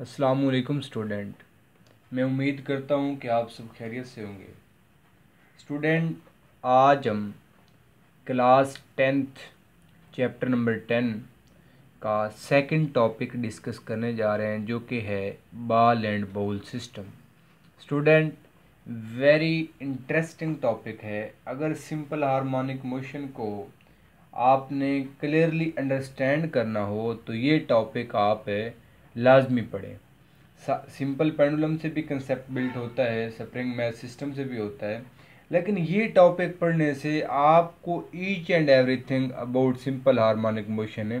असलकुम स्टूडेंट मैं उम्मीद करता हूँ कि आप सब खैरियत से होंगे स्टूडेंट आज हम class tenth chapter number ten का सेकंड टॉपिक डिस्कस करने जा रहे हैं जो कि है ball and bowl system student very interesting topic है अगर सिंपल हार्मोनिक मोशन को आपने क्लियरली अंडरस्टैंड करना हो तो ये टॉपिक आप लाजमी पढ़ें सिंपल पेंडुलम से भी कंसेप्ट बिल्ट होता है स्प्रिंग मैच सिस्टम से भी होता है लेकिन ये टॉपिक पढ़ने से आपको each and everything about simple harmonic motion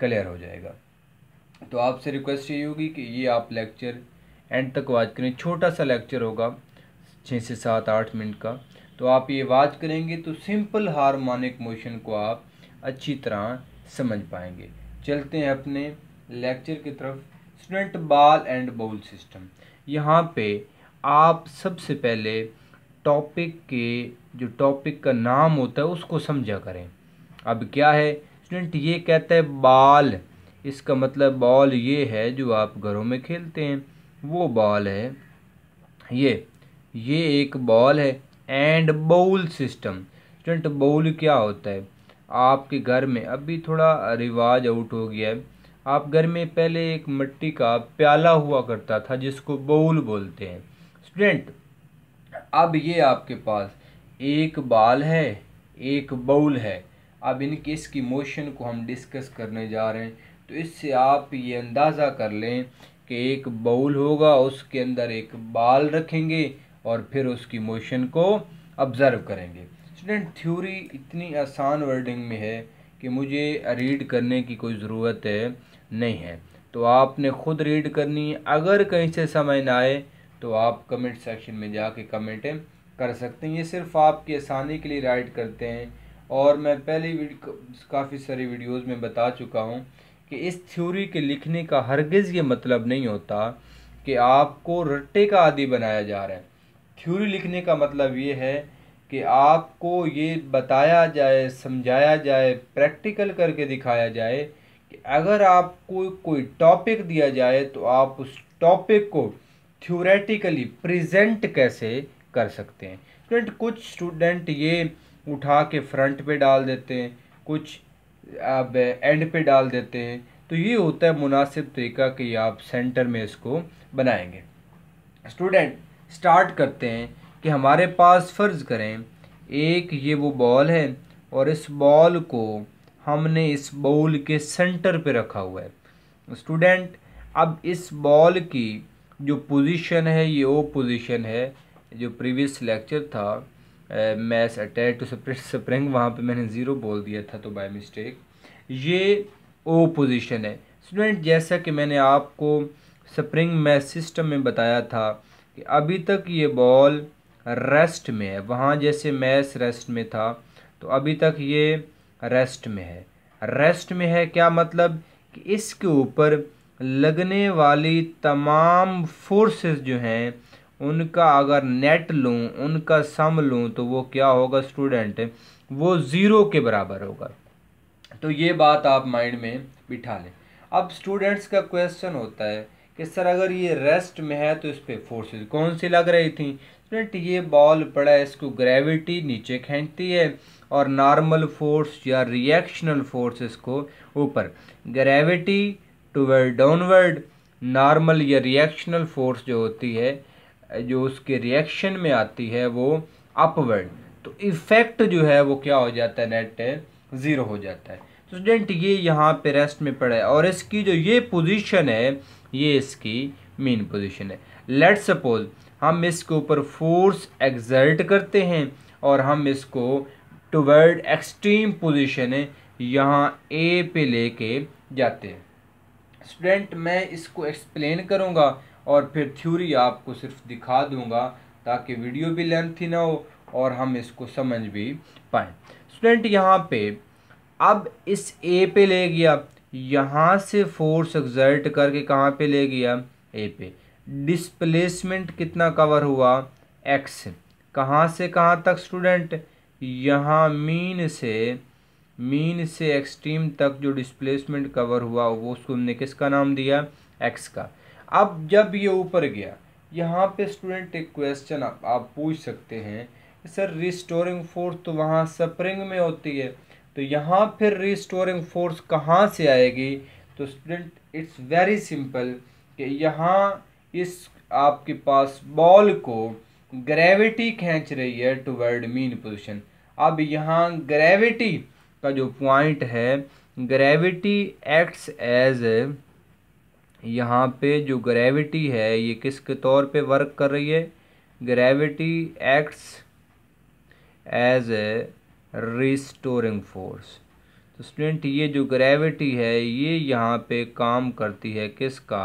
clear हो जाएगा तो आपसे रिक्वेस्ट यही होगी कि ये आप लेक्चर एंड तक वाच करें छोटा सा लेक्चर होगा छः से सात आठ मिनट का तो आप ये वाच करेंगे तो सिंपल हारमोनिक मोशन को आप अच्छी तरह समझ पाएंगे चलते हैं अपने लेक्चर की तरफ स्टूडेंट बाल एंड बाउल सिस्टम यहाँ पे आप सबसे पहले टॉपिक के जो टॉपिक का नाम होता है उसको समझा करें अब क्या है स्टूडेंट ये कहता है बाल इसका मतलब बॉल ये है जो आप घरों में खेलते हैं वो बॉल है ये ये एक बॉल है and bowl system student bowl क्या होता है आपके घर में अभी थोड़ा रिवाज आउट हो गया है आप घर में पहले एक मिट्टी का प्याला हुआ करता था जिसको बाउल बोलते हैं स्टूडेंट अब ये आपके पास एक बाल है एक बाउल है अब इनके इसकी मोशन को हम डिस्कस करने जा रहे हैं तो इससे आप ये अंदाज़ा कर लें कि एक बाउल होगा उसके अंदर एक बाल रखेंगे और फिर उसकी मोशन को ऑब्ज़र्व करेंगे स्टूडेंट थ्योरी इतनी आसान वर्डिंग में है कि मुझे रीड करने की कोई ज़रूरत है नहीं है तो आपने ख़ुद रीड करनी है अगर कहीं से समझ ना आए तो आप कमेंट सेक्शन में जाके कमेंट कर सकते हैं ये सिर्फ आपकी आसानी के लिए राइड करते हैं और मैं पहले काफ़ी सारी वीडियोस में बता चुका हूँ कि इस थ्योरी के लिखने का हरगिज़ ये मतलब नहीं होता कि आपको रट्टे का आदि बनाया जा रहा है थ्योरी लिखने का मतलब ये है कि आपको ये बताया जाए समझाया जाए प्रैक्टिकल करके दिखाया जाए कि अगर आपको कोई टॉपिक दिया जाए तो आप उस टॉपिक को थ्योरेटिकली प्रेजेंट कैसे कर सकते हैं स्टूडेंट कुछ स्टूडेंट ये उठा के फ्रंट पे डाल देते हैं कुछ आप एंड पे डाल देते हैं तो ये होता है मुनासिब तरीका कि आप सेंटर में इसको बनाएंगे स्टूडेंट स्टार्ट करते हैं कि हमारे पास फ़र्ज़ करें एक ये वो बॉल है और इस बॉल को हमने इस बॉल के सेंटर पे रखा हुआ है स्टूडेंट अब इस बॉल की जो पोजीशन है ये वो पोजीशन है जो प्रीवियस लेक्चर था मैस अटैच टू स्प्रिंग वहाँ पे मैंने ज़ीरो बोल दिया था तो बाय मिस्टेक ये ओ पोजीशन है स्टूडेंट जैसा कि मैंने आपको स्प्रिंग मैस सिस्टम में बताया था कि अभी तक ये बॉल रेस्ट में है वहाँ जैसे मैस रेस्ट में था तो अभी तक ये रेस्ट में है रेस्ट में है क्या मतलब कि इसके ऊपर लगने वाली तमाम फोर्सेस जो हैं उनका अगर नेट लूँ उनका सम लूँ तो वो क्या होगा स्टूडेंट वो ज़ीरो के बराबर होगा तो ये बात आप माइंड में बिठा लें अब स्टूडेंट्स का क्वेश्चन होता है कि सर अगर ये रेस्ट में है तो इस पर फोर्सेज कौन सी लग रही थी स्टूडेंट ये बॉल पड़ा है इसको ग्रेविटी नीचे खींचती है और नॉर्मल फोर्स या रिएक्शनल फोर्स इसको ऊपर ग्रेविटी टूवर्ड डाउनवर्ड नॉर्मल या रिएक्शनल फोर्स जो होती है जो उसके रिएक्शन में आती है वो अपवर्ड तो इफ़ेक्ट जो है वो क्या हो जाता है नेट ज़ीरो हो जाता है तो स्टूडेंट ये यहाँ पे रेस्ट में पड़ा है और इसकी जो ये पोजीशन है ये इसकी मेन पोजीशन है लेट सपोज हम इसके ऊपर फोर्स एग्जर्ट करते हैं और हम इसको टूवर्ड एक्सट्रीम पोजीशन यहाँ ए पे लेके जाते हैं स्टूडेंट मैं इसको एक्सप्लेन करूँगा और फिर थ्योरी आपको सिर्फ दिखा दूंगा ताकि वीडियो भी लेंथी ना हो और हम इसको समझ भी पाए स्टूडेंट यहाँ पे अब इस ए पे ले गया यहाँ से फोर्स एग्जर्ट करके कहाँ पे ले गया ए पे डिस्प्लेसमेंट कितना कवर हुआ एक्स कहाँ से कहाँ तक स्टूडेंट यहाँ मीन से मीन से एक्सट्रीम तक जो डिस्प्लेसमेंट कवर हुआ वो उसको हमने किसका नाम दिया एक्स का अब जब ये ऊपर गया यहाँ पे स्टूडेंट एक क्वेश्चन आप, आप पूछ सकते हैं सर रिस्टोरिंग फोर्स तो वहाँ स्प्रिंग में होती है तो यहाँ फिर रिस्टोरिंग फोर्स कहाँ से आएगी तो स्टूडेंट इट्स वेरी सिंपल कि यहाँ इस आपके पास बॉल को ग्रेविटी खींच रही है टुवर्ड मीन पोजिशन अब यहाँ ग्रेविटी का जो पॉइंट है ग्रेविटी एक्ट्स एज ए यहाँ पे जो ग्रेविटी है ये किसके तौर पे वर्क कर रही है gravity acts as a restoring force तो स्टूडेंट ये जो ग्रेविटी है ये यहाँ पे काम करती है किसका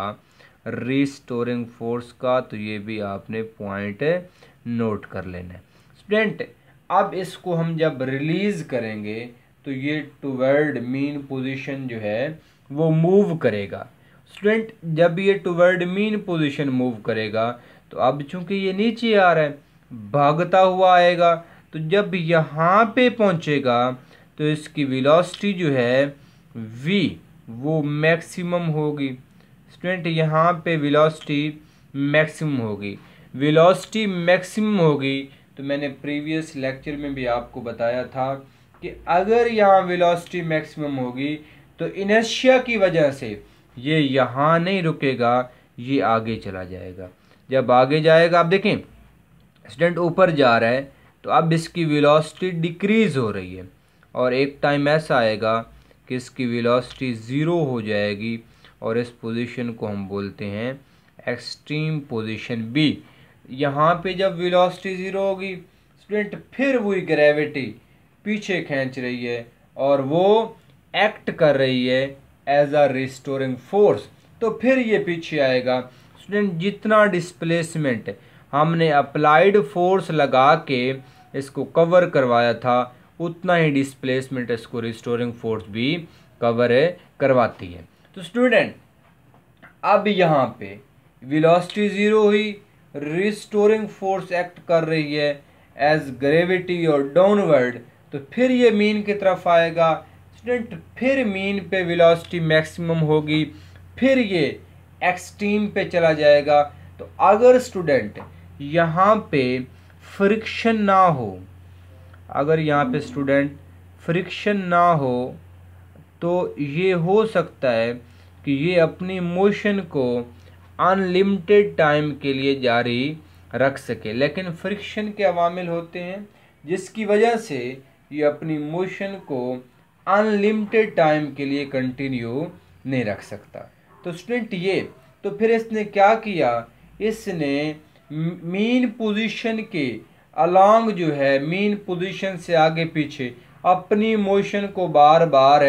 रिस्टोरिंग फोर्स का तो ये भी आपने पॉइंट नोट कर लेना है स्टूडेंट अब इसको हम जब रिलीज़ करेंगे तो ये टूवर्ड मीन पोजीशन जो है वो मूव करेगा स्टूडेंट जब ये टूवर्ड मीन पोजिशन मूव करेगा तो अब चूंकि ये नीचे आ रहा है भागता हुआ आएगा तो जब यहाँ पे पहुँचेगा तो इसकी वेलोसिटी जो है वी वो मैक्सिमम होगी स्टूडेंट यहाँ पे वेलोसिटी मैक्सिमम होगी वेलोसिटी मैक्सिमम होगी तो मैंने प्रीवियस लेक्चर में भी आपको बताया था कि अगर यहाँ वेलोसिटी मैक्सिमम होगी तो इनर्शिया की वजह से ये यहाँ नहीं रुकेगा ये आगे चला जाएगा जब आगे जाएगा आप देखें स्टूडेंट ऊपर जा रहा है तो अब इसकी वेलोसिटी डिक्रीज़ हो रही है और एक टाइम ऐसा आएगा कि इसकी वेलोसिटी ज़ीरो हो जाएगी और इस पोजीशन को हम बोलते हैं एक्सट्रीम पोजीशन बी यहाँ पे जब वेलोसिटी ज़ीरो होगी स्टूडेंट फिर वही ग्रेविटी पीछे खींच रही है और वो एक्ट कर रही है एज अ रिस्टोरिंग फोर्स तो फिर ये पीछे आएगा स्टूडेंट जितना डिस्प्लेसमेंट हमने अप्लाइड फोर्स लगा के इसको कवर करवाया था उतना ही डिस्प्लेसमेंट इसको रिस्टोरिंग फोर्स भी कवर करवाती है तो स्टूडेंट अब यहाँ पे वेलोसिटी ज़ीरो हुई रिस्टोरिंग फोर्स एक्ट कर रही है एज ग्रेविटी और डाउनवर्ड तो फिर ये मीन की तरफ आएगा स्टूडेंट फिर मीन पे वेलोसिटी मैक्सिमम होगी फिर ये एक्सट्रीम पे चला जाएगा तो अगर स्टूडेंट यहाँ पे फ्रिक्शन ना हो अगर यहाँ पे स्टूडेंट फ्रिक्शन ना हो तो ये हो सकता है कि ये अपनी मोशन को अनलिमिटेड टाइम के लिए जारी रख सके लेकिन फ्रिक्शन के अवामिल होते हैं जिसकी वजह से ये अपनी मोशन को अनलिमिटेड टाइम के लिए कंटिन्यू नहीं रख सकता तो स्टूडेंट ये तो फिर इसने क्या किया इसने मीन पोजीशन के अलॉन्ग जो है मीन पोजीशन से आगे पीछे अपनी मोशन को बार बार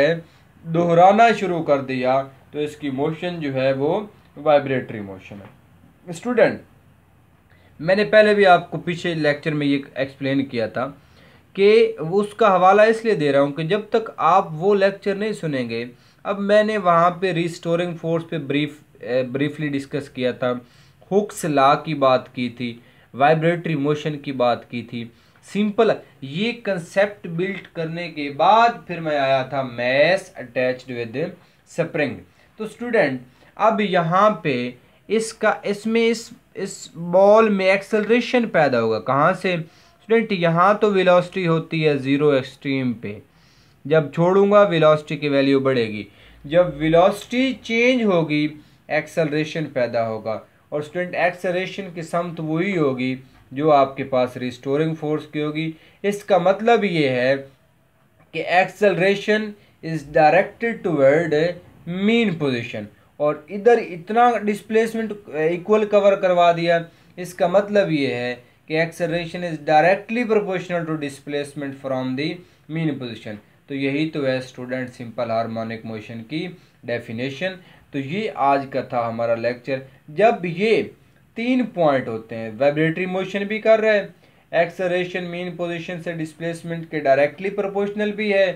दोहराना शुरू कर दिया तो इसकी मोशन जो है वो वाइब्रेटरी मोशन है स्टूडेंट मैंने पहले भी आपको पीछे लेक्चर में ये एक्सप्लेन किया था कि उसका हवाला इसलिए दे रहा हूँ कि जब तक आप वो लेक्चर नहीं सुनेंगे अब मैंने वहाँ पे रिस्टोरिंग फोर्स पे ब्रीफ ब्रीफली डिस्कस किया था हुक्स ला की बात की थी वाइब्रेटरी मोशन की बात की थी सिंपल ये कंसेप्ट बिल्ट करने के बाद फिर मैं आया था मैस अटैच्ड विद स्प्रिंग तो स्टूडेंट अब यहाँ पे इसका इसमें इस इस बॉल में एक्सेलरेशन पैदा होगा कहाँ से कांस्टेंट यहाँ तो वेलोसिटी होती है ज़ीरो एक्सट्रीम पे जब छोड़ूंगा वेलोसिटी की वैल्यू बढ़ेगी जब वेलोसिटी चेंज होगी एक्सेलरेशन पैदा होगा और स्टूडेंट एक्सेलरेशन की समत वही होगी जो आपके पास रिस्टोरिंग फोर्स की होगी इसका मतलब ये है कि acceleration is directed toward mean position और इधर इतना डिस्प्लेसमेंट इक्वल कवर करवा दिया इसका मतलब ये है कि acceleration is directly proportional to displacement from the mean position तो यही तो है स्टूडेंट सिंपल हार्मोनिक मोशन की डेफिनेशन तो ये आज का था हमारा लेक्चर जब ये तीन पॉइंट होते हैं वाइब्रेटरी मोशन भी कर रहे हैं एक्सेलरेशन मीन पोजीशन से डिस्प्लेसमेंट के डायरेक्टली प्रोपोर्शनल भी है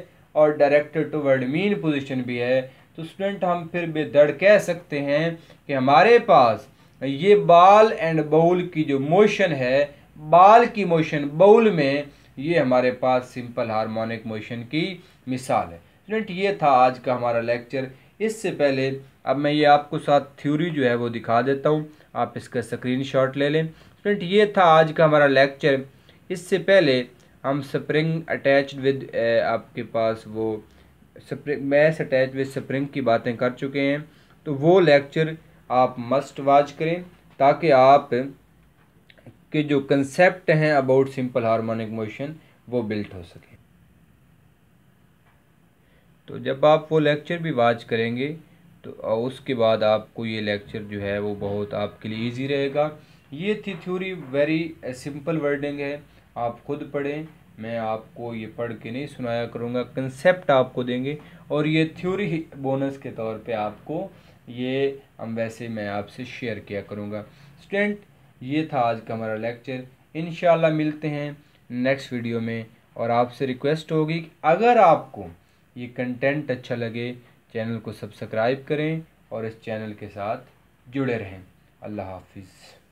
और डायरेक्टेड वर्ड मीन पोजिशन भी है तो स्टूडेंट हम फिर बेदड़ कह सकते हैं कि हमारे पास ये बाल एंड बाउल की जो मोशन है बाल की मोशन बाउल में ये हमारे पास सिंपल हार्मोनिक मोशन की मिसाल है स्टूडेंट ये था आज का हमारा लेक्चर इससे पहले अब मैं ये आपको साथ थ्योरी जो है वो दिखा देता हूँ आप इसका स्क्रीन शॉट ले लें स्टूडेंट ये था आज का हमारा लेक्चर इससे पहले हम स्प्रिंग अटैच विद आपके पास वो spring mass attach with spring की बातें कर चुके हैं तो वो लेक्चर आप मस्ट वॉच करें ताकि आप के जो कंसेप्ट हैं अबाउट सिंपल हार्मोनिक मोशन वो बिल्ट हो सके तो जब आप वो लेक्चर भी वाच करेंगे तो उसके बाद आपको ये लेक्चर जो है वो बहुत आपके लिए इजी रहेगा ये थी थ्योरी वेरी सिंपल वर्डिंग है आप खुद पढ़ें मैं आपको ये पढ़ के नहीं सुनाया करूँगा कंसेप्ट आपको देंगे और ये थ्योरी बोनस के तौर पे आपको ये हम वैसे मैं आपसे शेयर किया करूँगा स्टूडेंट ये था आज का हमारा लेक्चर इन मिलते हैं नेक्स्ट वीडियो में और आपसे रिक्वेस्ट होगी कि अगर आपको ये कंटेंट अच्छा लगे चैनल को सब्सक्राइब करें और इस चैनल के साथ जुड़े रहें अल्लाह हाफिज़